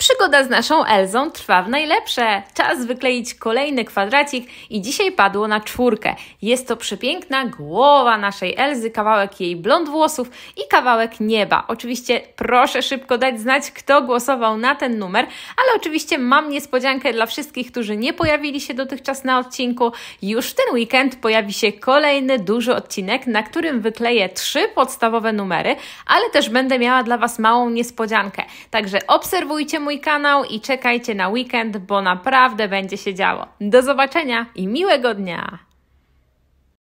Przygoda z naszą Elzą trwa w najlepsze. Czas wykleić kolejny kwadracik i dzisiaj padło na czwórkę. Jest to przepiękna głowa naszej Elzy, kawałek jej blond włosów i kawałek nieba. Oczywiście proszę szybko dać znać, kto głosował na ten numer, ale oczywiście mam niespodziankę dla wszystkich, którzy nie pojawili się dotychczas na odcinku. Już w ten weekend pojawi się kolejny duży odcinek, na którym wykleję trzy podstawowe numery, ale też będę miała dla Was małą niespodziankę. Także obserwujcie mój mój kanał i czekajcie na weekend, bo naprawdę będzie się działo. Do zobaczenia i miłego dnia!